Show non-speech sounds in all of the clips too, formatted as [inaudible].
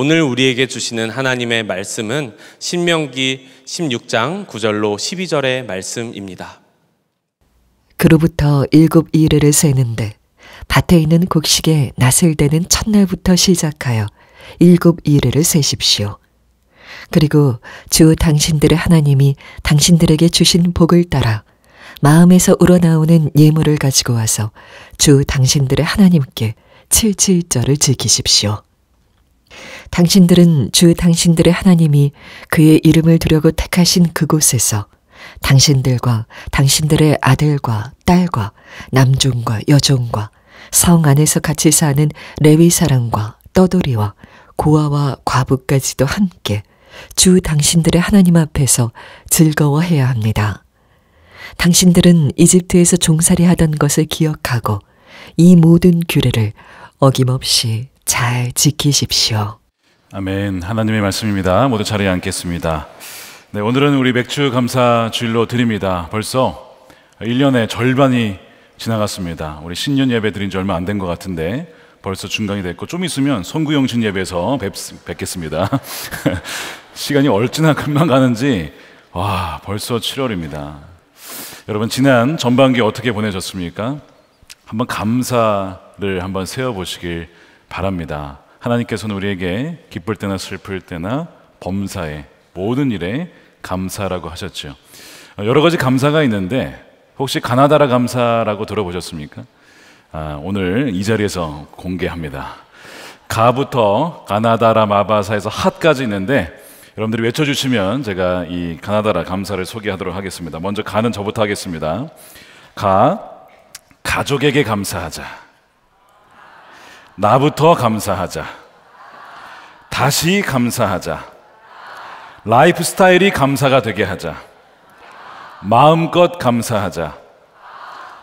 오늘 우리에게 주시는 하나님의 말씀은 신명기 16장 9절로 12절의 말씀입니다. 그로부터 일곱 이르를 세는데 밭에 있는 곡식에 낫을 대는 첫날부터 시작하여 일곱 이르를 세십시오. 그리고 주 당신들의 하나님이 당신들에게 주신 복을 따라 마음에서 우러나오는 예물을 가지고 와서 주 당신들의 하나님께 칠칠절을 지키십시오. 당신들은 주 당신들의 하나님이 그의 이름을 두려고 택하신 그곳에서 당신들과 당신들의 아들과 딸과 남종과 여종과 성 안에서 같이 사는 레위 사람과 떠돌이와 고아와 과부까지도 함께 주 당신들의 하나님 앞에서 즐거워해야 합니다. 당신들은 이집트에서 종살이 하던 것을 기억하고 이 모든 규례를 어김없이 잘 지키십시오. 아멘. 하나님의 말씀입니다. 모두 자리에 앉겠습니다. 네, 오늘은 우리 맥주 감사 주일로 드립니다. 벌써 1년의 절반이 지나갔습니다. 우리 신년 예배 드린 지 얼마 안 된 것 같은데 벌써 중간이 됐고 좀 있으면 성구영신 예배에서 뵙, 뵙겠습니다. [laughs] 시간이 얼마나 금방 가는지 와, 벌써 7월입니다. 여러분 지난 전반기 어떻게 보내셨습니까? 한번 감사를 한번 세어 보시길 바랍니다. 하나님께서는 우리에게 기쁠 때나 슬플 때나 범사에 모든 일에 감사라고 하셨죠. 어, 여러 가지 감사가 있는데 혹시 가나다라 감사라고 들어보셨습니까? 아, 오늘 이 자리에서 공개합니다. 가부터 가나다라 마바사에서 핫까지 있는데 여러분들이 외쳐주시면 제가 이 가나다라 감사를 소개하도록 하겠습니다. 먼저 가는 저부터 하겠습니다. 가 가족에게 감사하자. 나부터 감사하자. 다시 감사하자. 라이프 스타일이 감사가 되게 하자. 마음껏 감사하자.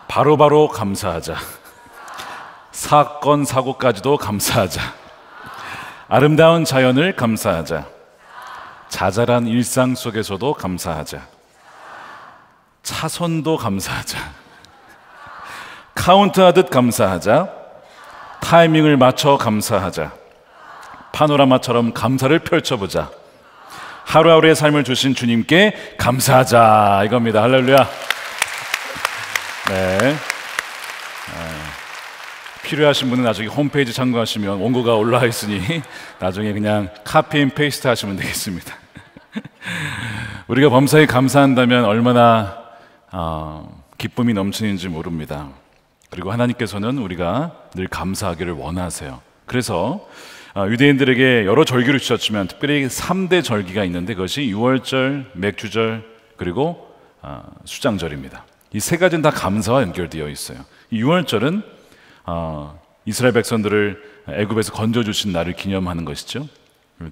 바로바로 바로 감사하자. 사건, 사고까지도 감사하자. 아름다운 자연을 감사하자. 자잘한 일상 속에서도 감사하자. 차선도 감사하자. 카운트하듯 감사하자. 타이밍을 맞춰 감사하자. 파노라마처럼 감사를 펼쳐보자. 하루하루의 삶을 주신 주님께 감사하자. 이겁니다. 할렐루야. 네. 아, 필요하신 분은 나중에 홈페이지 참고하시면 원고가 올라와 있으니 [laughs] 나중에 그냥 카피인 페이스트 하시면 되겠습니다. [laughs] 우리가 범사에 감사한다면 얼마나 어, 기쁨이 넘치는지 모릅니다. 그리고 하나님께서는 우리가 늘 감사하기를 원하세요. 그래서 아, 유대인들에게 여러 절기를 주셨지만 특별히 3대 절기가 있는데 그것이 6월절, 맥주절, 그리고 아, 수장절입니다. 이 세 가지는 다 감사와 연결되어 있어요. 6월절은 아, 이스라엘 백성들을 애굽에서 건져주신 날을 기념하는 것이죠.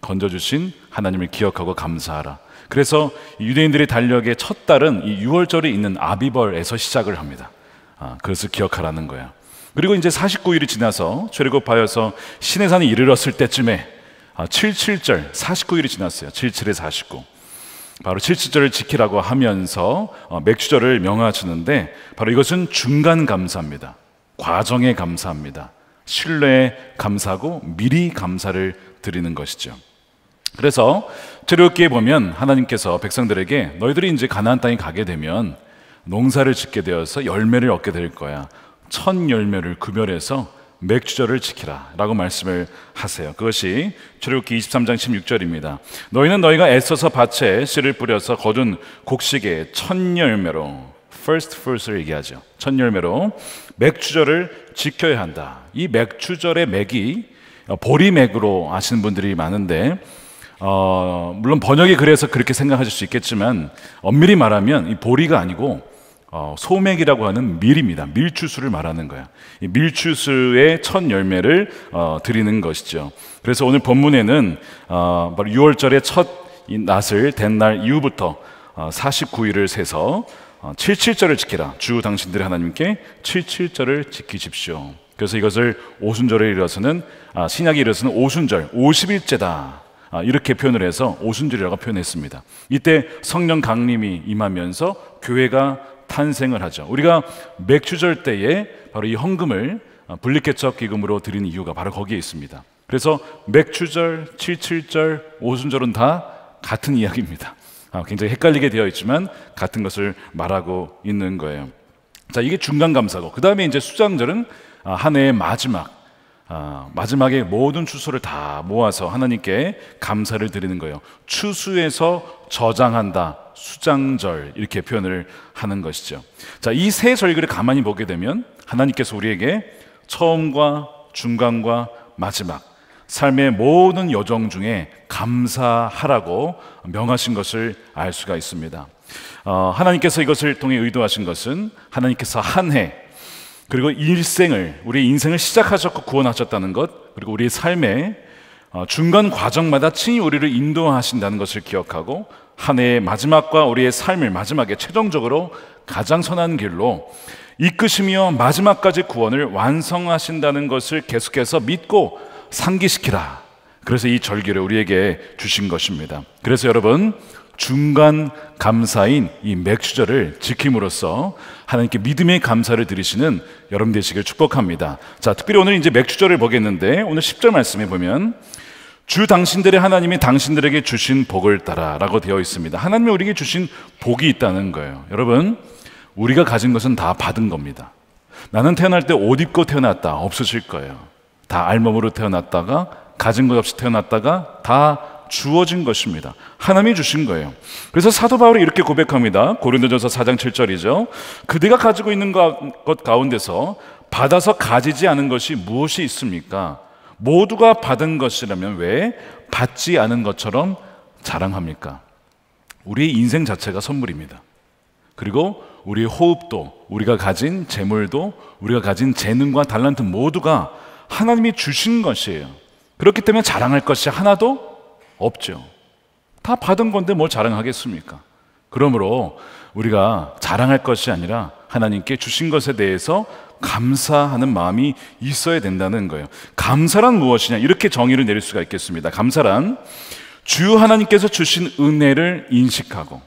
건져주신 하나님을 기억하고 감사하라. 그래서 유대인들의 달력의 첫 달은 이 6월절이 있는 아비벌에서 시작을 합니다. 아, 그것을 기억하라는 거야. 그리고 이제 49일이 지나서 죄리곱 바여서 신의 산에 이르렀을 때쯤에 아, 77절 49일이 지났어요. 77에 49. 바로 77절을 지키라고 하면서 어, 맥주절을 명하시는데 바로 이것은 중간 감사입니다. 과정의 감사입니다. 신뢰에 감사하고 미리 감사를 드리는 것이죠. 그래서 출애굽기에 보면 하나님께서 백성들에게 너희들이 이제 가나안 땅에 가게 되면 농사를 짓게 되어서 열매를 얻게 될 거야. 천 열매를 구별해서 맥주절을 지키라라고 말씀을 하세요. 그것이 출애굽기 23장 16절입니다. 너희는 너희가 애써서 밭에 씨를 뿌려서 거둔 곡식의 첫 열매로 first fruit을 얘기하죠. 첫 열매로 맥주절을 지켜야 한다. 이 맥주절의 맥이 어, 보리맥으로 아시는 분들이 많은데 어, 물론 번역이 그래서 그렇게 생각하실 수 있겠지만 엄밀히 말하면 이 보리가 아니고 어, 소맥이라고 하는 밀입니다. 밀추수를 말하는 거야. 밀추수의 첫 열매를 어, 드리는 것이죠. 그래서 오늘 본문에는 어, 바로 6월절의 첫 낫을 된 날 이후부터 49일을 어, 세서 77절을 어, 지키라. 주 당신들의 하나님께 77절을 지키십시오. 그래서 이것을 오순절에 이르러서는 아, 신약에 이르러서는 오순절, 50일째다. 아, 이렇게 표현을 해서 오순절이라고 표현했습니다. 이때 성령 강림이 임하면서 교회가 탄생을 하죠. 우리가 맥추절 때에 바로 이 헌금을 어, 분리개척 기금으로 드린 이유가 바로 거기에 있습니다. 그래서 맥추절, 칠칠절, 오순절은 다 같은 이야기입니다. 아, 굉장히 헷갈리게 되어 있지만 같은 것을 말하고 있는 거예요. 자, 이게 중간 감사고 그 다음에 이제 수장절은 아, 한 해의 마지막 아, 마지막에 모든 추수를 다 모아서 하나님께 감사를 드리는 거예요. 추수에서 저장한다. 수장절 이렇게 표현을 하는 것이죠. 자, 이 세 절기를 가만히 보게 되면 하나님께서 우리에게 처음과 중간과 마지막 삶의 모든 여정 중에 감사하라고 명하신 것을 알 수가 있습니다. 어, 하나님께서 이것을 통해 의도하신 것은 하나님께서 한해 그리고 일생을 우리 인생을 시작하셨고 구원하셨다는 것 그리고 우리의 삶의 어, 중간 과정마다 친히 우리를 인도하신다는 것을 기억하고 한 해의 마지막과 우리의 삶을 마지막에 최종적으로 가장 선한 길로 이끄시며 마지막까지 구원을 완성하신다는 것을 계속해서 믿고 상기시키라. 그래서 이 절기를 우리에게 주신 것입니다. 그래서 여러분 중간 감사인 이 맥주절을 지킴으로써 하나님께 믿음의 감사를 드리시는 여름 되시길 축복합니다. 자, 특별히 오늘 이제 맥주절을 보겠는데 오늘 10절 말씀에 보면 주 당신들의 하나님이 당신들에게 주신 복을 따라라고 되어 있습니다. 하나님이 우리에게 주신 복이 있다는 거예요. 여러분, 우리가 가진 것은 다 받은 겁니다. 나는 태어날 때 옷 입고 태어났다 없으실 거예요. 다 알몸으로 태어났다가 가진 것 없이 태어났다가 다 주어진 것입니다. 하나님이 주신 거예요. 그래서 사도 바울이 이렇게 고백합니다. 고린도전서 4장 7절이죠. 그대가 가지고 있는 것 가운데서 받아서 가지지 않은 것이 무엇이 있습니까? 모두가 받은 것이라면 왜 받지 않은 것처럼 자랑합니까? 우리의 인생 자체가 선물입니다. 그리고 우리의 호흡도, 우리가 가진 재물도, 우리가 가진 재능과 달란트 모두가 하나님이 주신 것이에요. 그렇기 때문에 자랑할 것이 하나도 없죠. 다 받은 건데 뭘 자랑하겠습니까? 그러므로 우리가 자랑할 것이 아니라 하나님께 주신 것에 대해서 감사하는 마음이 있어야 된다는 거예요. 감사란 무엇이냐? 이렇게 정의를 내릴 수가 있겠습니다. 감사란 주 하나님께서 주신 은혜를 인식하고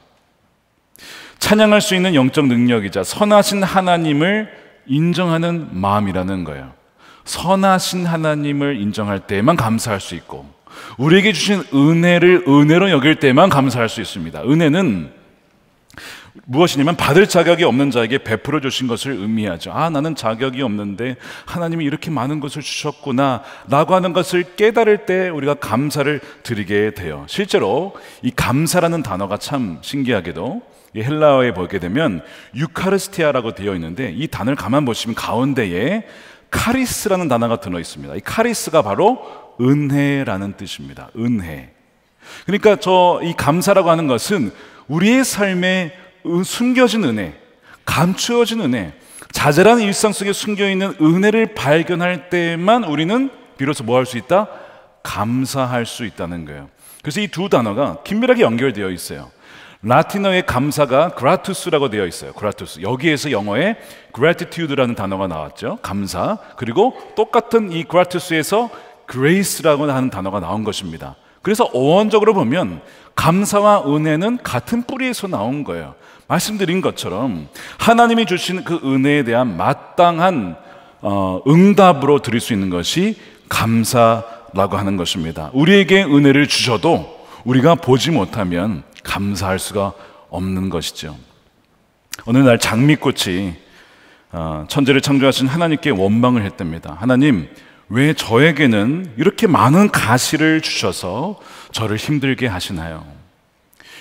찬양할 수 있는 영적 능력이자 선하신 하나님을 인정하는 마음이라는 거예요. 선하신 하나님을 인정할 때만 감사할 수 있고 우리에게 주신 은혜를 은혜로 여길 때만 감사할 수 있습니다. 은혜는 무엇이냐면 받을 자격이 없는 자에게 베풀어 주신 것을 의미하죠. 아, 나는 자격이 없는데 하나님이 이렇게 많은 것을 주셨구나 라고 하는 것을 깨달을 때 우리가 감사를 드리게 돼요. 실제로 이 감사라는 단어가 참 신기하게도 헬라어에 보게 되면 유카르스티아라고 되어 있는데 이 단어를 가만 보시면 가운데에 카리스라는 단어가 들어 있습니다. 이 카리스가 바로 은혜라는 뜻입니다. 은혜. 그러니까 저 이 감사라고 하는 것은 우리의 삶에 숨겨진 은혜, 감추어진 은혜, 자잘한 일상 속에 숨겨 있는 은혜를 발견할 때만 우리는 비로소 뭐 할 수 있다? 감사할 수 있다는 거예요. 그래서 이 두 단어가 긴밀하게 연결되어 있어요. 라틴어의 감사가 gratus라고 되어 있어요. gratus. 여기에서 영어에 gratitude라는 단어가 나왔죠. 감사. 그리고 똑같은 이 gratus에서 grace라고 하는 단어가 나온 것입니다. 그래서 어원적으로 보면 감사와 은혜는 같은 뿌리에서 나온 거예요. 말씀드린 것처럼 하나님이 주신 그 은혜에 대한 마땅한 어, 응답으로 드릴 수 있는 것이 감사라고 하는 것입니다. 우리에게 은혜를 주셔도 우리가 보지 못하면 감사할 수가 없는 것이죠. 어느 날 장미꽃이 어, 천지를 창조하신 하나님께 원망을 했답니다. 하나님, 왜 저에게는 이렇게 많은 가시를 주셔서 저를 힘들게 하시나요?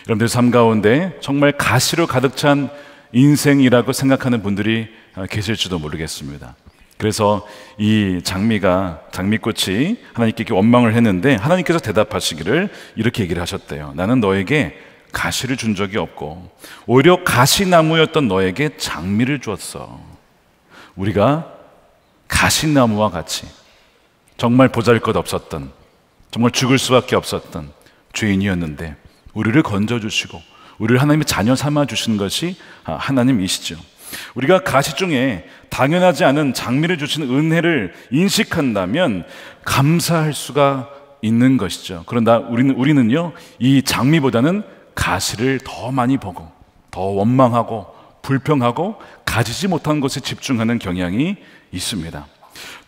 여러분들 삶 가운데 정말 가시로 가득 찬 인생이라고 생각하는 분들이 어, 계실지도 모르겠습니다. 그래서 이 장미가 장미꽃이 하나님께 원망을 했는데 하나님께서 대답하시기를 이렇게 얘기를 하셨대요. 나는 너에게 가시를 준 적이 없고 오히려 가시나무였던 너에게 장미를 주었어. 우리가 가시나무와 같이 정말 보잘 것 없었던, 정말 죽을 수밖에 없었던 죄인이었는데, 우리를 건져주시고, 우리를 하나님의 자녀 삼아 주신 것이 아, 하나님이시죠. 우리가 가시 중에 당연하지 않은 장미를 주신 은혜를 인식한다면 감사할 수가 있는 것이죠. 그러나 우리는 우리는요 이 장미보다는 가시를 더 많이 보고 더 원망하고 불평하고 가지지 못한 것에 집중하는 경향이 있습니다.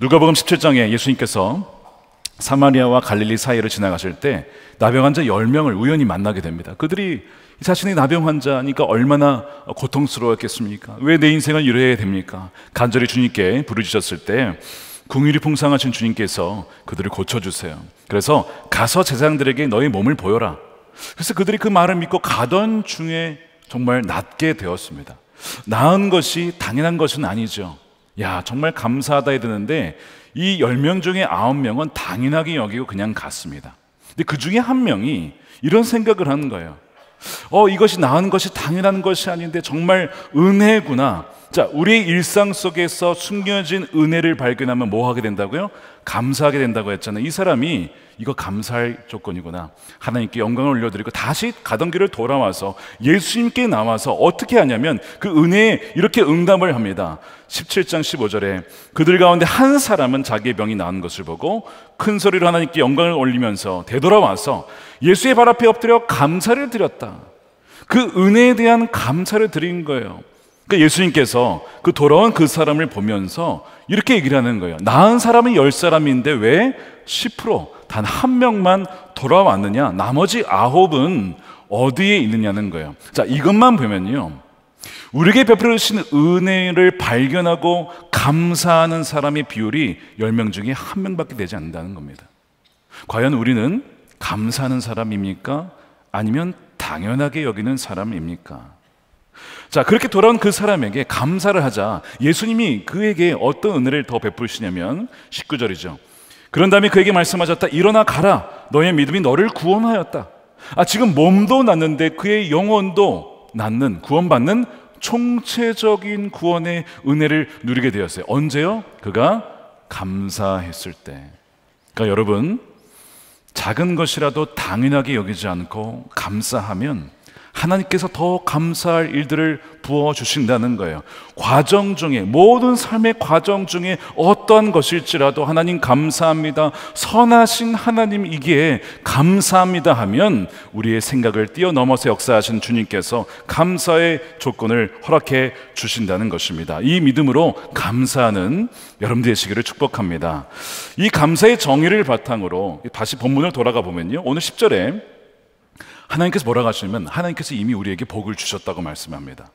누가복음 17장에 예수님께서 사마리아와 갈릴리 사이를 지나가실 때 나병 환자 10명을 우연히 만나게 됩니다. 그들이 자신이 나병 환자니까 얼마나 고통스러웠겠습니까? 왜 내 인생을 이래야 됩니까? 간절히 주님께 부르짖었을 때 궁일이 풍성하신 주님께서 그들을 고쳐주세요. 그래서 가서 제사장들에게 너의 몸을 보여라. 그래서 그들이 그 말을 믿고 가던 중에 정말 낫게 되었습니다. 나은 것이 당연한 것은 아니죠. 야, 정말 감사하다 해야 되는데 이 10명 중에 9명은 당연하게 여기고 그냥 갔습니다. 근데 그 중에 한 명이 이런 생각을 하는 거예요. 어, 이것이 나은 것이 당연한 것이 아닌데 정말 은혜구나. 자, 우리 일상 속에서 숨겨진 은혜를 발견하면 뭐 하게 된다고요? 감사하게 된다고 했잖아요. 이 사람이 이거 감사할 조건이구나. 하나님께 영광을 올려드리고 다시 가던 길을 돌아와서 예수님께 나와서 어떻게 하냐면 그 은혜에 이렇게 응답을 합니다. 17장 15절에 그들 가운데 한 사람은 자기의 병이 나은 것을 보고 큰 소리로 하나님께 영광을 올리면서 되돌아와서 예수의 발 앞에 엎드려 감사를 드렸다. 그 은혜에 대한 감사를 드린 거예요. 그러니까 예수님께서 그 돌아온 그 사람을 보면서 이렇게 얘기를 하는 거예요. 나은 사람은 열사람인데왜 10%? 단한 명만 돌아왔느냐, 나머지 아홉은 어디에 있느냐는 거예요. 자, 이것만 보면요. 우리에게 베풀어 주신 은혜를 발견하고 감사하는 사람의 비율이 10명 중에 한 명밖에 되지 않는다는 겁니다. 과연 우리는 감사하는 사람입니까? 아니면 당연하게 여기는 사람입니까? 자, 그렇게 돌아온 그 사람에게 감사를 하자 예수님이 그에게 어떤 은혜를 더 베푸시냐면 19절이죠. 그런 다음에 그에게 말씀하셨다. 일어나 가라. 너의 믿음이 너를 구원하였다. 아, 지금 몸도 났는데 그의 영혼도 낳는, 구원받는 총체적인 구원의 은혜를 누리게 되었어요. 언제요? 그가 감사했을 때. 그러니까 여러분, 작은 것이라도 당연하게 여기지 않고 감사하면 하나님께서 더 감사할 일들을 부어 주신다는 거예요. 과정 중에 모든 삶의 과정 중에 어떤 것일지라도 하나님 감사합니다. 선하신 하나님 이기에 감사합니다 하면 우리의 생각을 뛰어넘어서 역사하신 주님께서 감사의 조건을 허락해 주신다는 것입니다. 이 믿음으로 감사는 여러분 되시기를 축복합니다. 이 감사의 정의를 바탕으로 다시 본문을 돌아가 보면요. 오늘 10절에 하나님께서 뭐라고 하시면 하나님께서 이미 우리에게 복을 주셨다고 말씀합니다.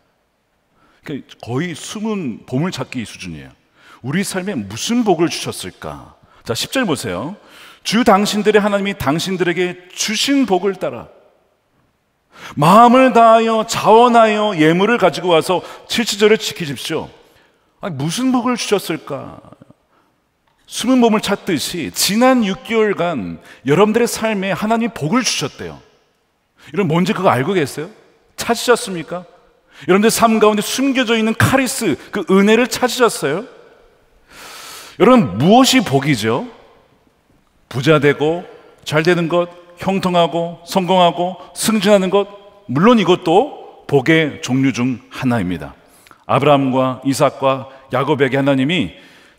그 거의 숨은 보물찾기 수준이에요. 우리 삶에 무슨 복을 주셨을까? 자, 10절 보세요. 주 당신들의 하나님이 당신들에게 주신 복을 따라 마음을 다하여 자원하여 예물을 가지고 와서 칠치절을 지키십시오. 아니, 무슨 복을 주셨을까? 숨은 몸을 찾듯이 지난 6개월간 여러분들의 삶에 하나님 복을 주셨대요. 여러 뭔지 그거 알고 계세요? 찾으셨습니까? 여러분들 삶 가운데 숨겨져 있는 카리스, 그 은혜를 찾으셨어요? 여러분, 무엇이 복이죠? 부자 되고, 잘 되는 것, 형통하고, 성공하고, 승진하는 것, 물론 이것도 복의 종류 중 하나입니다. 아브라함과 이삭과 야곱에게 하나님이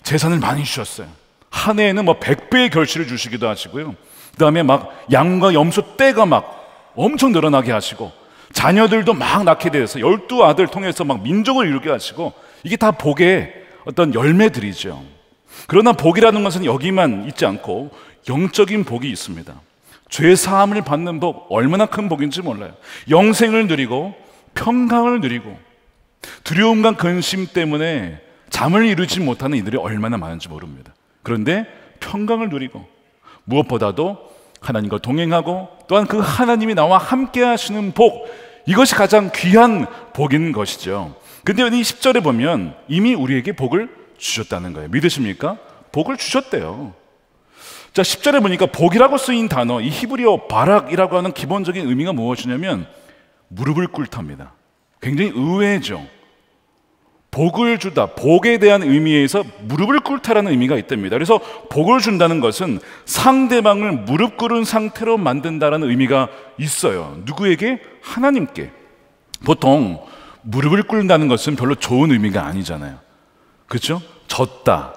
재산을 많이 주셨어요. 한 해에는 뭐 100배의 결실을 주시기도 하시고요. 그 다음에 막 양과 염소 떼가 막 엄청 늘어나게 하시고, 자녀들도 막 낳게 되어서 열두 아들 통해서 막 민족을 이루게 하시고 이게 다 복의 어떤 열매들이죠. 그러나 복이라는 것은 여기만 있지 않고 영적인 복이 있습니다. 죄 사함을 받는 복 얼마나 큰 복인지 몰라요. 영생을 누리고 평강을 누리고 두려움과 근심 때문에 잠을 이루지 못하는 이들이 얼마나 많은지 모릅니다. 그런데 평강을 누리고 무엇보다도 하나님과 동행하고 또한 그 하나님이 나와 함께 하시는 복 이것이 가장 귀한 복인 것이죠. 근데 이 10절에 보면 이미 우리에게 복을 주셨다는 거예요. 믿으십니까? 복을 주셨대요. 자, 10절에 보니까 복이라고 쓰인 단어, 이 히브리어 바락이라고 하는 기본적인 의미가 무엇이냐면 무릎을 꿇답니다. 굉장히 의외죠. 복을 주다, 복에 대한 의미에서 무릎을 꿇다라는 의미가 있답니다. 그래서 복을 준다는 것은 상대방을 무릎 꿇은 상태로 만든다라는 의미가 있어요. 누구에게? 하나님께. 보통 무릎을 꿇는다는 것은 별로 좋은 의미가 아니잖아요. 그렇죠? 졌다,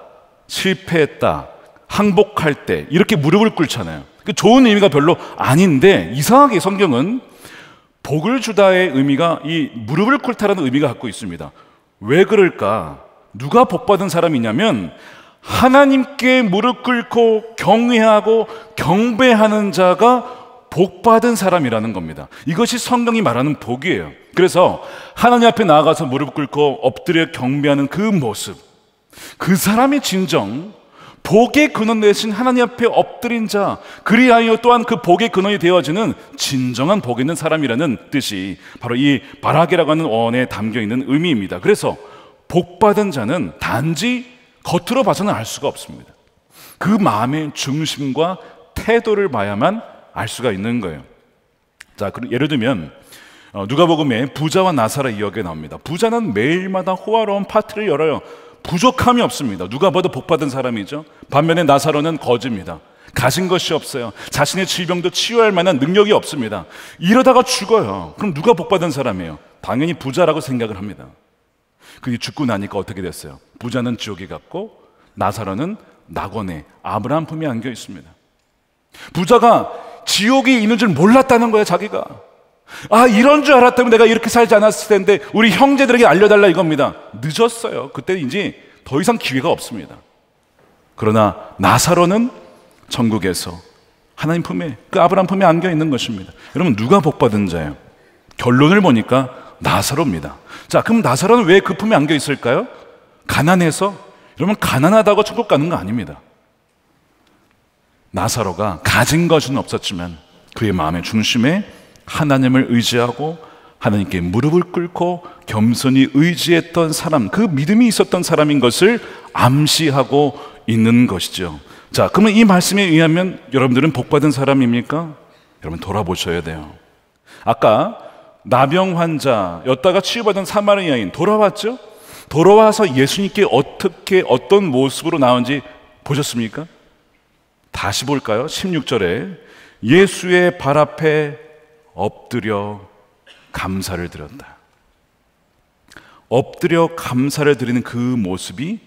실패했다, 항복할 때 이렇게 무릎을 꿇잖아요. 좋은 의미가 별로 아닌데 이상하게 성경은 복을 주다의 의미가 이 무릎을 꿇다라는 의미가 갖고 있습니다. 왜 그럴까? 누가 복받은 사람이냐면 하나님께 무릎 꿇고 경외하고 경배하는 자가 복받은 사람이라는 겁니다. 이것이 성경이 말하는 복이에요. 그래서 하나님 앞에 나아가서 무릎 꿇고 엎드려 경배하는 그 모습, 그 사람이 진정 복의 근원 내신 하나님 앞에 엎드린 자 그리하여 또한 그 복의 근원이 되어지는 진정한 복 있는 사람이라는 뜻이 바로 이 바라게라고 하는 원에 담겨 있는 의미입니다. 그래서 복 받은 자는 단지 겉으로 봐서는 알 수가 없습니다. 그 마음의 중심과 태도를 봐야만 알 수가 있는 거예요. 자, 예를 들면 어, 누가복음에 부자와 나사라 이야기가 나옵니다. 부자는 매일마다 호화로운 파티를 열어요. 부족함이 없습니다. 누가 봐도 복받은 사람이죠. 반면에 나사로는 거지입니다. 가진 것이 없어요. 자신의 질병도 치유할 만한 능력이 없습니다. 이러다가 죽어요. 그럼 누가 복받은 사람이에요? 당연히 부자라고 생각을 합니다. 그게 죽고 나니까 어떻게 됐어요? 부자는 지옥에 갔고 나사로는 낙원에 아브라함 품에 안겨 있습니다. 부자가 지옥이 있는 줄 몰랐다는 거예요, 자기가. 아, 이런 줄 알았다면 내가 이렇게 살지 않았을 텐데 우리 형제들에게 알려달라 이겁니다. 늦었어요. 그때 이제 더 이상 기회가 없습니다. 그러나 나사로는 전국에서 하나님 품에 그 아브라함 품에 안겨 있는 것입니다. 여러분 누가 복 받은 자예요? 결론을 보니까 나사로입니다. 자, 그럼 나사로는 왜 그 품에 안겨 있을까요? 가난해서 여러분 가난하다고 천국 가는 거 아닙니다. 나사로가 가진 것은 없었지만 그의 마음의 중심에 하나님을 의지하고 하나님께 무릎을 꿇고 겸손히 의지했던 사람, 그 믿음이 있었던 사람인 것을 암시하고 있는 것이죠. 자, 그러면 이 말씀에 의하면 여러분들은 복받은 사람입니까? 여러분 돌아보셔야 돼요. 아까 나병 환자였다가 치유받은 사마리아인 돌아왔죠? 돌아와서 예수님께 어떻게 어떤 모습으로 나온지 보셨습니까? 다시 볼까요? 16절에 예수의 발 앞에 엎드려 감사를 드렸다. 엎드려 감사를 드리는 그 모습이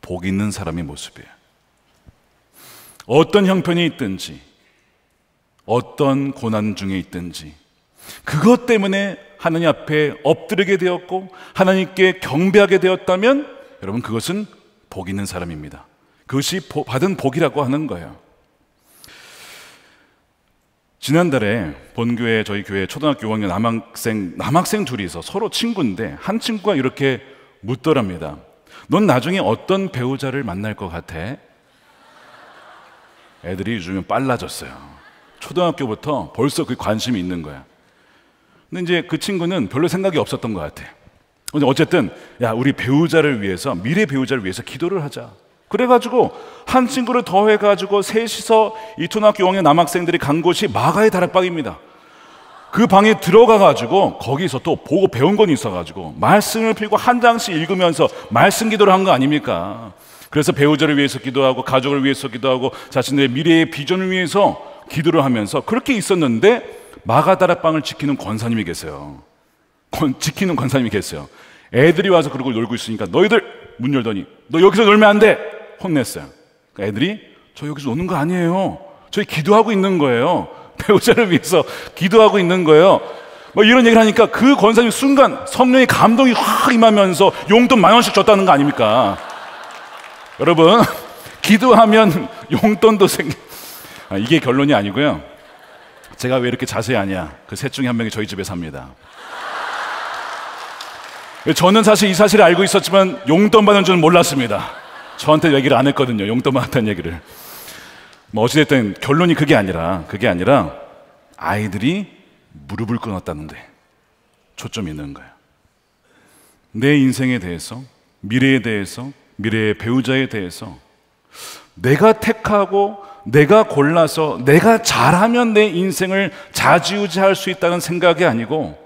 복 있는 사람의 모습이에요. 어떤 형편이 있든지, 어떤 고난 중에 있든지, 그것 때문에 하나님 앞에 엎드리게 되었고, 하나님께 경배하게 되었다면, 여러분, 그것은 복 있는 사람입니다. 그것이 받은 복이라고 하는 거예요. 지난달에 본교회 저희 교회 초등학교 5학년 남학생 남학생 둘이서 서로 친구인데 한 친구가 이렇게 묻더랍니다. 넌 나중에 어떤 배우자를 만날 것 같아? 애들이 요즘에 빨라졌어요. 초등학교부터 벌써 그 관심이 있는 거야. 근데 이제 그 친구는 별로 생각이 없었던 것 같아. 근데 어쨌든 야 우리 배우자를 위해서 미래 배우자를 위해서 기도를 하자. 그래가지고 한 친구를 더해가지고 셋이서 이 초등학교 5학년 남학생들이 간 곳이 마가의 다락방입니다. 그 방에 들어가가지고 거기서 또 보고 배운 건 있어가지고 말씀을 피고 한 장씩 읽으면서 말씀 기도를 한 거 아닙니까? 그래서 배우자를 위해서 기도하고 가족을 위해서 기도하고 자신들의 미래의 비전을 위해서 기도를 하면서 그렇게 있었는데 마가 다락방을 지키는 권사님이 계세요. 권, 지키는 권사님이 계세요. 애들이 와서 그러고 놀고 있으니까 너희들 문 열더니 너 여기서 놀면 안 돼. 혼냈어요. 그러니까 애들이 저 여기서 노는 거 아니에요. 저희 기도하고 있는 거예요. [laughs] 배우자를 위해서 기도하고 있는 거예요. 뭐 이런 얘기를 하니까 그 권사님 순간 성령의 감동이 확 임하면서 용돈 만 원씩 줬다는 거 아닙니까? [laughs] 여러분 [laughs] 기도하면 용돈도 생기. 아, 이게 결론이 아니고요. 제가 왜 이렇게 자세히 아냐? 그 셋 중에 한 명이 저희 집에 삽니다. 저는 사실 이 사실을 알고 있었지만 용돈 받는 줄은 몰랐습니다. 저한테 얘기를 안 했거든요. 용돈만 았다는 얘기를. 뭐 어찌됐든 결론이 그게 아니라, 그게 아니라 아이들이 무릎을 끊었다는데 초점이 있는 거야. 내 인생에 대해서, 미래에 대해서, 미래의 배우자에 대해서 내가 택하고 내가 골라서 내가 잘하면 내 인생을 자지우지할 수 있다는 생각이 아니고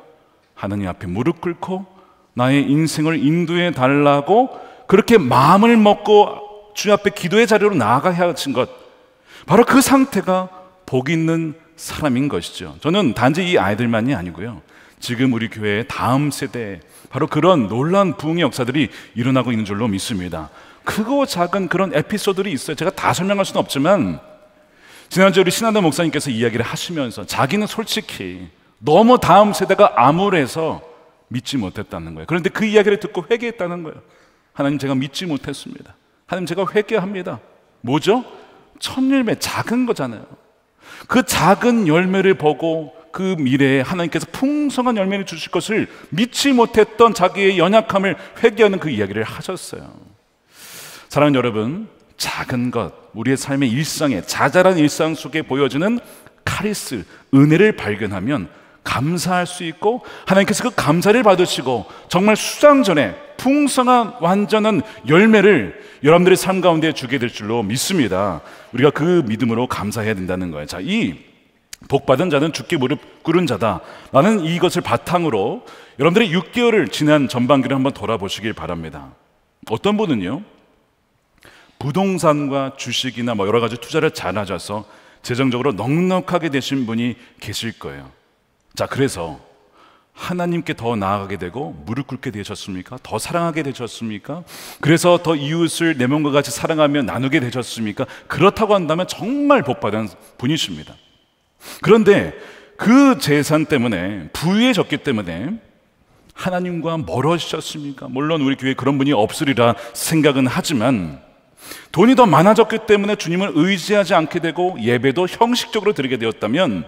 하느님 앞에 무릎 꿇고 나의 인생을 인도해 달라고 그렇게 마음을 먹고 주 앞에 기도의 자료로 나아가야 하신 것 바로 그 상태가 복 있는 사람인 것이죠. 저는 단지 이 아이들만이 아니고요. 지금 우리 교회의 다음 세대에 바로 그런 놀라운 부흥의 역사들이 일어나고 있는 줄로 믿습니다. 크고 작은 그런 에피소드들이 있어요. 제가 다 설명할 수는 없지만 지난주 우리 신한다 목사님께서 이야기를 하시면서 자기는 솔직히 너무 다음 세대가 암울해서 믿지 못했다는 거예요. 그런데 그 이야기를 듣고 회개했다는 거예요. 하나님 제가 믿지 못했습니다. 하나님 제가 회개합니다. 뭐죠? 첫 열매 작은 거잖아요. 그 작은 열매를 보고 그 미래에 하나님께서 풍성한 열매를 주실 것을 믿지 못했던 자기의 연약함을 회개하는 그 이야기를 하셨어요. 사랑하는 여러분, 작은 것, 우리의 삶의 일상에 자잘한 일상 속에 보여지는 카리스, 은혜를 발견하면 감사할 수 있고 하나님께서 그 감사를 받으시고 정말 수상 전에 풍성한 완전한 열매를 여러분들의 삶 가운데 주게 될 줄로 믿습니다. 우리가 그 믿음으로 감사해야 된다는 거예요. 자, 이 복받은 자는 죽기 무릎 꿇은 자다. 나는 이것을 바탕으로 여러분들의 6개월을 지난 전반기를 한번 돌아보시길 바랍니다. 어떤 분은요, 부동산과 주식이나 뭐 여러 가지 투자를 잘 하셔서 재정적으로 넉넉하게 되신 분이 계실 거예요. 자, 그래서 하나님께 더 나아가게 되고 무릎 꿇게 되셨습니까? 더 사랑하게 되셨습니까? 그래서 더 이웃을 내 몸과 같이 사랑하며 나누게 되셨습니까? 그렇다고 한다면 정말 복받은 분이십니다. 그런데 그 재산 때문에 부유해졌기 때문에 하나님과 멀어지셨습니까? 물론 우리 교회 그런 분이 없으리라 생각은 하지만 돈이 더 많아졌기 때문에 주님을 의지하지 않게 되고 예배도 형식적으로 드리게 되었다면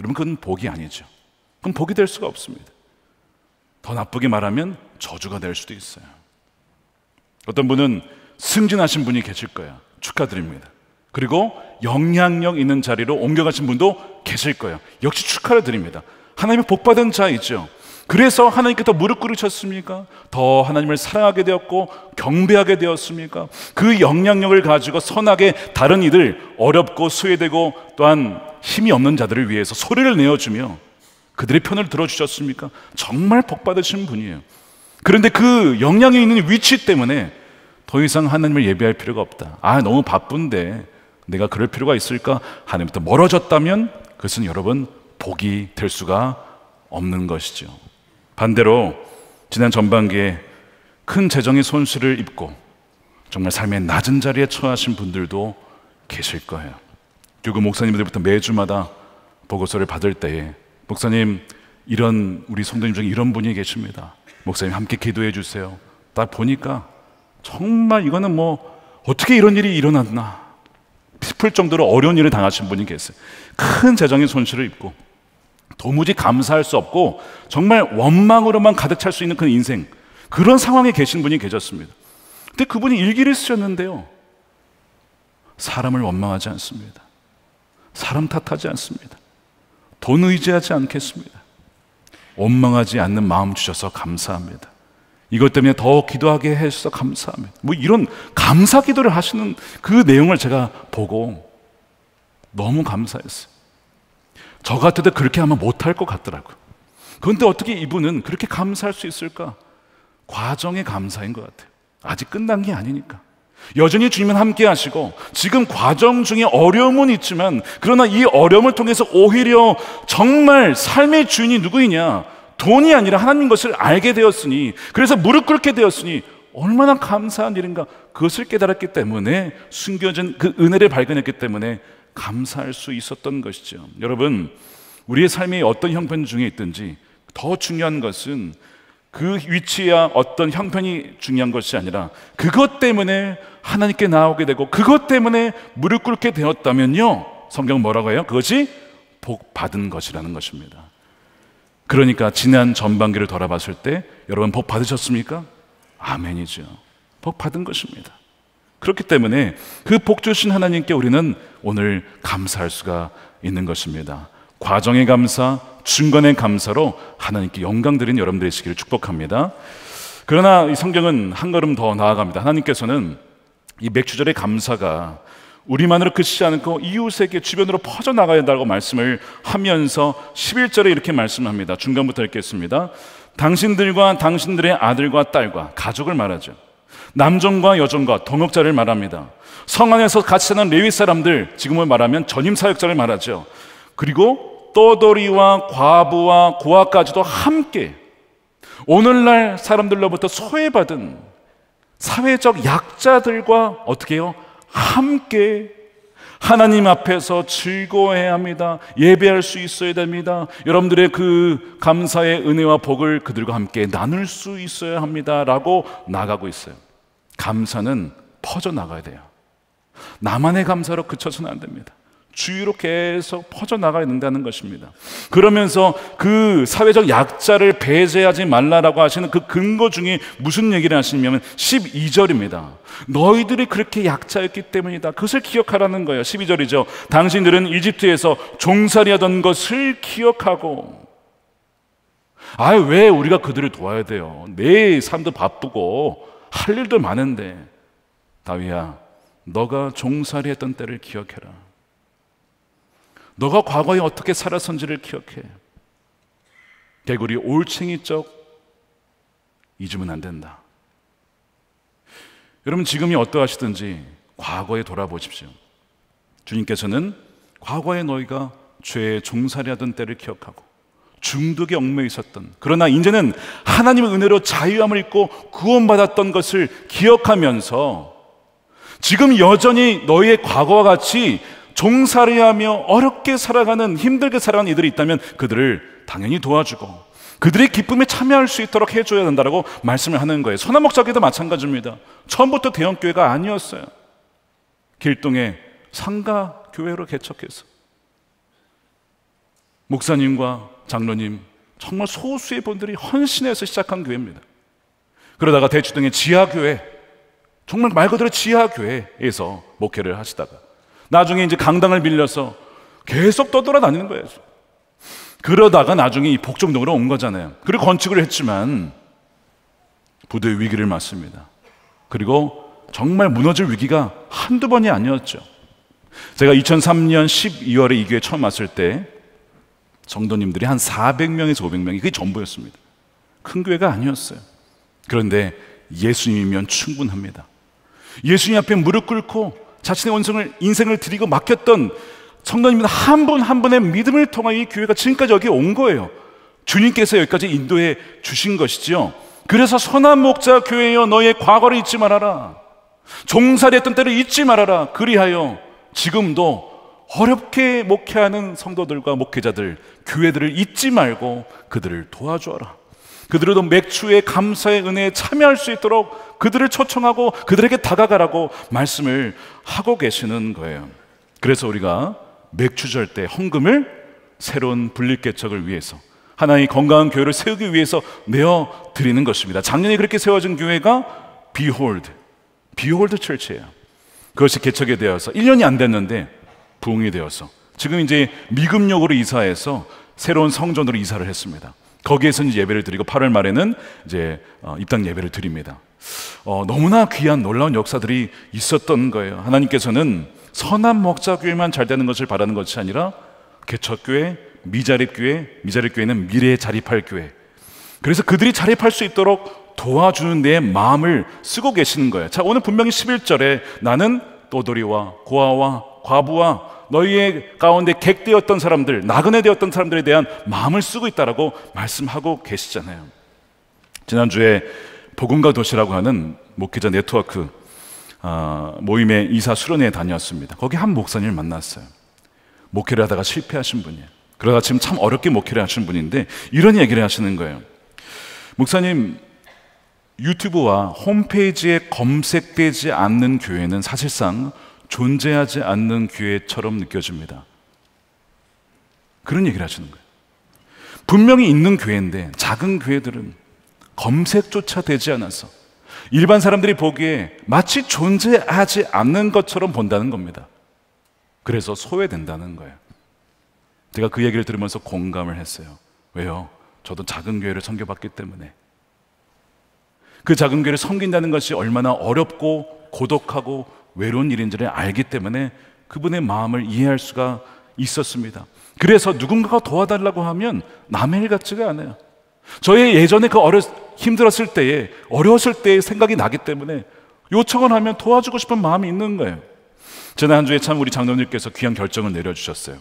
여러분 그건 복이 아니죠. 그럼 복이 될 수가 없습니다. 더 나쁘게 말하면 저주가 될 수도 있어요. 어떤 분은 승진하신 분이 계실 거예요. 축하드립니다. 그리고 영향력 있는 자리로 옮겨가신 분도 계실 거예요. 역시 축하를 드립니다. 하나님의 복받은 자이죠. 그래서 하나님께 더 무릎 꿇으셨습니까? 더 하나님을 사랑하게 되었고 경배하게 되었습니까? 그 영향력을 가지고 선하게 다른 이들 어렵고 소외되고 또한 힘이 없는 자들을 위해서 소리를 내어주며 그들의 편을 들어주셨습니까? 정말 복받으신 분이에요. 그런데 그 영향이 있는 위치 때문에 더 이상 하나님을 예배할 필요가 없다. 아, 너무 바쁜데 내가 그럴 필요가 있을까? 하나님부터 멀어졌다면 그것은 여러분 복이 될 수가 없는 것이죠. 반대로 지난 전반기에 큰 재정의 손실을 입고 정말 삶의 낮은 자리에 처하신 분들도 계실 거예요. 교구 목사님들부터 매주마다 보고서를 받을 때에 목사님, 이런 우리 성도님 중에 이런 분이 계십니다. 목사님 함께 기도해 주세요. 딱 보니까 정말 이거는 뭐 어떻게 이런 일이 일어났나 싶을 정도로 어려운 일을 당하신 분이 계세요. 큰 재정의 손실을 입고 도무지 감사할 수 없고 정말 원망으로만 가득 찰 수 있는 그 인생 그런 상황에 계신 분이 계셨습니다. 근데 그분이 일기를 쓰셨는데요. 사람을 원망하지 않습니다. 사람 탓하지 않습니다. 돈 의지하지 않겠습니다. 원망하지 않는 마음 주셔서 감사합니다. 이것 때문에 더 기도하게 해주셔서 감사합니다. 뭐 이런 감사 기도를 하시는 그 내용을 제가 보고 너무 감사했어요. 저 같아도 그렇게 하면 못할 것 같더라고요. 그런데 어떻게 이분은 그렇게 감사할 수 있을까? 과정의 감사인 것 같아요. 아직 끝난 게 아니니까. 여전히 주님은 함께 하시고 지금 과정 중에 어려움은 있지만 그러나 이 어려움을 통해서 오히려 정말 삶의 주인이 누구이냐 돈이 아니라 하나님 것을 알게 되었으니 그래서 무릎 꿇게 되었으니 얼마나 감사한 일인가 그것을 깨달았기 때문에 숨겨진 그 은혜를 발견했기 때문에 감사할 수 있었던 것이죠. 여러분 우리의 삶이 어떤 형편 중에 있든지 더 중요한 것은 그 위치야 어떤 형편이 중요한 것이 아니라 그것 때문에 하나님께 나오게 되고 그것 때문에 무릎 꿇게 되었다면요. 성경 뭐라고 해요? 그것이 복 받은 것이라는 것입니다. 그러니까 지난 전반기를 돌아봤을 때 여러분 복 받으셨습니까? 아멘이죠. 복 받은 것입니다. 그렇기 때문에 그 복 주신 하나님께 우리는 오늘 감사할 수가 있는 것입니다. 과정의 감사, 중간의 감사로 하나님께 영광 드린 여러분들의 시기를 축복합니다. 그러나 이 성경은 한 걸음 더 나아갑니다. 하나님께서는 이 맥주절의 감사가 우리만으로 그치지 않고 이웃에게 주변으로 퍼져나가야 한다고 말씀을 하면서 11절에 이렇게 말씀합니다. 중간부터 읽겠습니다. 당신들과 당신들의 아들과 딸과 가족을 말하죠. 남종과 여종과 동역자를 말합니다. 성 안에서 같이 사는 레위 사람들, 지금을 말하면 전임 사역자를 말하죠. 그리고 떠돌이와 과부와 고아까지도 함께 오늘날 사람들로부터 소외받은 사회적 약자들과 어떻게 요 함께 하나님 앞에서 즐거워해야 합니다. 예배할 수 있어야 됩니다. 여러분들의 그 감사의 은혜와 복을 그들과 함께 나눌 수 있어야 합니다. 라고 나가고 있어요. 감사는 퍼져나가야 돼요. 나만의 감사로 그쳐서는 안 됩니다. 주위로 계속 퍼져나가 있는다는 것입니다. 그러면서 그 사회적 약자를 배제하지 말라라고 하시는 그 근거 중에 무슨 얘기를 하시냐면 12절입니다. 너희들이 그렇게 약자였기 때문이다. 그것을 기억하라는 거예요. 12절이죠. 당신들은 이집트에서 종살이하던 것을 기억하고 아, 왜 우리가 그들을 도와야 돼요? 내 삶도 바쁘고 할 일도 많은데 다윗야 너가 종살이했던 때를 기억해라. 너가 과거에 어떻게 살았는지를 기억해. 개구리 올챙이적 잊으면 안 된다. 여러분 지금이 어떠하시든지 과거에 돌아보십시오. 주님께서는 과거에 너희가 죄에 종살이하던 때를 기억하고 중독에 얽매여 있었던 그러나 이제는 하나님의 은혜로 자유함을 입고 구원받았던 것을 기억하면서 지금 여전히 너희의 과거와 같이 종살이 하며 어렵게 살아가는 힘들게 살아가는 이들이 있다면 그들을 당연히 도와주고 그들의 기쁨에 참여할 수 있도록 해줘야 된다고 말씀을 하는 거예요. 소나목사교도 마찬가지입니다. 처음부터 대형교회가 아니었어요. 길동에 상가 교회로 개척해서 목사님과 장로님 정말 소수의 분들이 헌신해서 시작한 교회입니다. 그러다가 대주동의 지하교회 정말 말 그대로 지하교회에서 목회를 하시다가 나중에 이제 강당을 빌려서 계속 떠돌아다니는 거예요. 그러다가 나중에 이 복종동으로 온 거잖아요. 그리고 건축을 했지만 부도의 위기를 맞습니다. 그리고 정말 무너질 위기가 한두 번이 아니었죠. 제가 2003년 12월에 이 교회 처음 왔을 때 성도님들이 한 400명에서 500명이 그게 전부였습니다. 큰 교회가 아니었어요. 그런데 예수님이면 충분합니다. 예수님 앞에 무릎 꿇고 자신의 원성을 인생을 드리고 맡겼던 성도님은 한분한 한 분의 믿음을 통하여 이 교회가 지금까지 여기 온 거예요. 주님께서 여기까지 인도해 주신 것이지 그래서 선한 목자 교회여 너의 과거를 잊지 말아라. 종살 했던 때를 잊지 말아라. 그리하여 지금도 어렵게 목회하는 성도들과 목회자들, 교회들을 잊지 말고 그들을 도와주어라. 그들도 맥주의 감사의 은혜에 참여할 수 있도록 그들을 초청하고 그들에게 다가가라고 말씀을 하고 계시는 거예요. 그래서 우리가 맥주절 때 헌금을 새로운 분립개척을 위해서 하나의 건강한 교회를 세우기 위해서 내어 드리는 것입니다. 작년에 그렇게 세워진 교회가 비홀드, 비홀드 철치예요. 그것이 개척에 되어서 1년이 안 됐는데 부흥이 되어서 지금 이제 미금역으로 이사해서 새로운 성전으로 이사를 했습니다. 거기에서 이제 예배를 드리고 8월 말에는 이제 입당 어, 예배를 드립니다. 어, 너무나 귀한 놀라운 역사들이 있었던 거예요. 하나님께서는 선한 목자교회만 잘 되는 것을 바라는 것이 아니라 개척교회, 미자립교회, 미자립교회는 미래에 자립할 교회. 그래서 그들이 자립할 수 있도록 도와주는 내 마음을 쓰고 계시는 거예요. 자, 오늘 분명히 11절에 나는 또돌이와 고아와 과부와 너희의 가운데 객되었던 사람들, 나그네 되었던 사람들에 대한 마음을 쓰고 있다라고 말씀하고 계시잖아요. 지난주에 복음과 도시라고 하는 목회자 네트워크 아, 모임의 이사 수련회에 다녀왔습니다. 거기 한 목사님을 만났어요. 목회를 하다가 실패하신 분이에요. 그러다 지금 참 어렵게 목회를 하시 분인데 이런 얘기를 하시는 거예요. 목사님, 유튜브와 홈페이지에 검색되지 않는 교회는 사실상 존재하지 않는 기회처럼 느껴집니다. 그런 얘기를 하시는 거예요. 분명히 있는 교회인데 작은 교회들은 검색조차 되지 않아서 일반 사람들이 보기에 마치 존재하지 않는 것처럼 본다는 겁니다. 그래서 소외된다는 거예요. 제가 그 얘기를 들으면서 공감을 했어요. 왜요? 저도 작은 교회를 섬겨봤기 때문에. 그 작은 교회를 섬긴다는 것이 얼마나 어렵고 고독하고 외로운 일인지를 알기 때문에 그분의 마음을 이해할 수가 있었습니다. 그래서 누군가가 도와달라고 하면 남의 일 같지가 않아요. 저의 예전에 그 어려, 힘들었을 때에, 어려웠을 때의 생각이 나기 때문에 요청을 하면 도와주고 싶은 마음이 있는 거예요. 지난 주에 참 우리 장로님께서 귀한 결정을 내려주셨어요.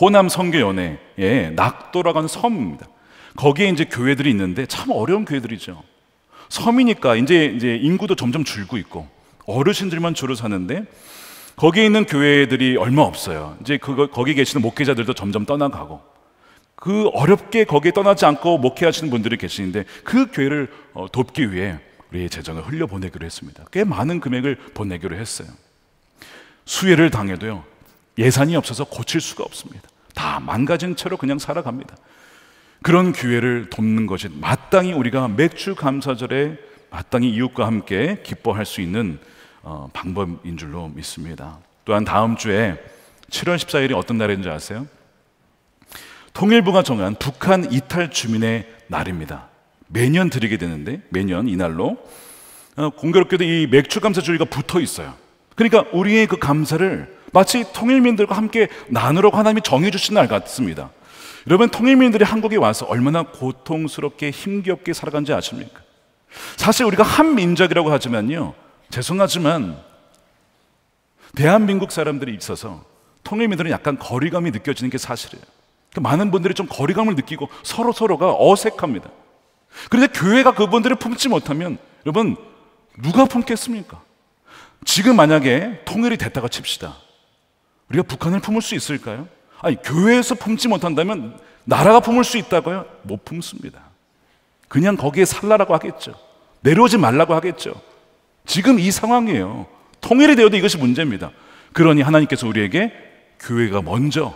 호남 성교연회에 낙도라고 하는 섬입니다. 거기에 이제 교회들이 있는데 참 어려운 교회들이죠. 섬이니까 이제, 이제 인구도 점점 줄고 있고 어르신들만 줄을 서는데 거기에 있는 교회들이 얼마 없어요. 이제 그거, 거기 계시는 목회자들도 점점 떠나가고 그 어렵게 거기에 떠나지 않고 목회하시는 분들이 계시는데 그 교회를 어, 돕기 위해 우리의 재정을 흘려보내기로 했습니다. 꽤 많은 금액을 보내기로 했어요. 수혜를 당해도요 예산이 없어서 고칠 수가 없습니다. 다 망가진 채로 그냥 살아갑니다. 그런 기회를 돕는 것이 마땅히 우리가 맥주 감사절에 마땅히 이웃과 함께 기뻐할 수 있는 어, 방법인 줄로 믿습니다. 또한 다음 주에 7월 14일이 어떤 날인지 아세요? 통일부가 정한 북한 이탈 주민의 날입니다. 매년 드리게 되는데 매년 이날로 어, 공교롭게도 이 맥주 감사 주의가 붙어 있어요. 그러니까 우리의 그 감사를 마치 통일민들과 함께 나누라고 하나님이 정해 주신 날 같습니다. 여러분 통일민들이 한국에 와서 얼마나 고통스럽게 힘겹게 살아간지 아십니까? 사실 우리가 한 민족이라고 하지만요. 죄송하지만 대한민국 사람들이 있어서 통일민들은 약간 거리감이 느껴지는 게 사실이에요. 그러니까 많은 분들이 좀 거리감을 느끼고 서로 서로가 어색합니다. 그런데 교회가 그분들을 품지 못하면 여러분 누가 품겠습니까? 지금 만약에 통일이 됐다고 칩시다. 우리가 북한을 품을 수 있을까요? 아니 교회에서 품지 못한다면 나라가 품을 수 있다고요? 못 품습니다. 그냥 거기에 살라라고 하겠죠. 내려오지 말라고 하겠죠. 지금 이 상황이에요. 통일이 되어도 이것이 문제입니다. 그러니 하나님께서 우리에게 교회가 먼저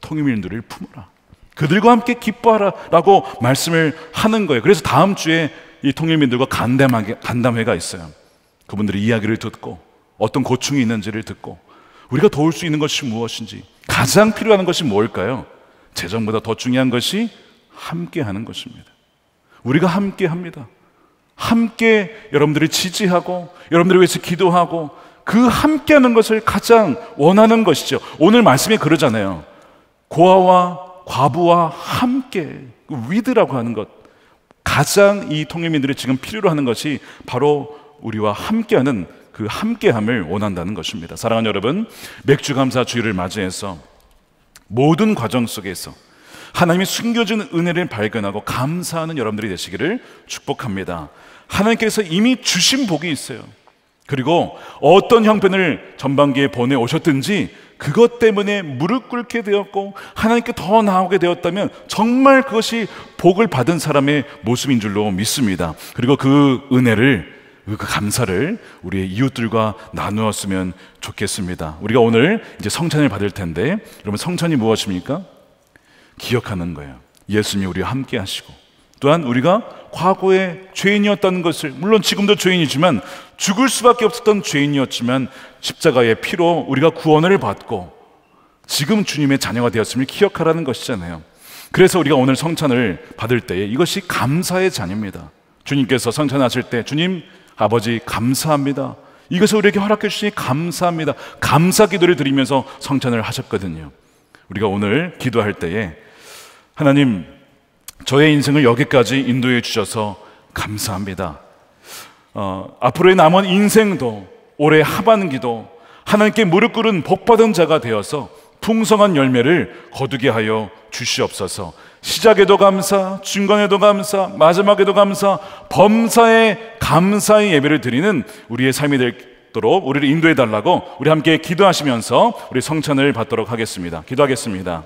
통일민들을 품어라. 그들과 함께 기뻐하라. 라고 말씀을 하는 거예요. 그래서 다음 주에 이 통일민들과 간담하게, 간담회가 있어요. 그분들의 이야기를 듣고 어떤 고충이 있는지를 듣고 우리가 도울 수 있는 것이 무엇인지 가장 필요한 것이 뭘까요? 재정보다 더 중요한 것이 함께 하는 것입니다. 우리가 함께 합니다. 함께 여러분들이 지지하고 여러분들을 위해서 기도하고 그 함께 하는 것을 가장 원하는 것이죠. 오늘 말씀이 그러잖아요. 고아와 과부와 함께 그 위드라고 하는 것 가장 이 통일민들이 지금 필요로 하는 것이 바로 우리와 함께하는 그 함께함을 원한다는 것입니다. 사랑하는 여러분, 맥주 감사 주의를 맞이해서 모든 과정 속에서 하나님이 숨겨준 은혜를 발견하고 감사하는 여러분들이 되시기를 축복합니다. 하나님께서 이미 주신 복이 있어요. 그리고 어떤 형편을 전반기에 보내 오셨든지 그것 때문에 무릎 꿇게 되었고 하나님께 더 나오게 되었다면 정말 그것이 복을 받은 사람의 모습인 줄로 믿습니다. 그리고 그 은혜를 그 감사를 우리의 이웃들과 나누었으면 좋겠습니다. 우리가 오늘 이제 성찬을 받을 텐데 여러분 성찬이 무엇입니까? 기억하는 거예요. 예수님이 우리와 함께 하시고 또한 우리가 과거에 죄인이었다는 것을 물론 지금도 죄인이지만 죽을 수밖에 없었던 죄인이었지만 십자가의 피로 우리가 구원을 받고 지금 주님의 자녀가 되었음을 기억하라는 것이잖아요. 그래서 우리가 오늘 성찬을 받을 때에 이것이 감사의 잔입니다. 주님께서 성찬하실 때 주님 아버지 감사합니다. 이것을 우리에게 허락해 주시니 감사합니다. 감사 기도를 드리면서 성찬을 하셨거든요. 우리가 오늘 기도할 때에 하나님, 저의 인생을 여기까지 인도해 주셔서 감사합니다. 어, 앞으로의 남은 인생도 올해 하반기도 하나님께 무릎 꿇은 복받은 자가 되어서 풍성한 열매를 거두게 하여 주시옵소서. 시작에도 감사, 중간에도 감사, 마지막에도 감사, 범사에 감사의 예배를 드리는 우리의 삶이 되도록 우리를 인도해 달라고 우리 함께 기도하시면서 우리 성찬을 받도록 하겠습니다. 기도하겠습니다.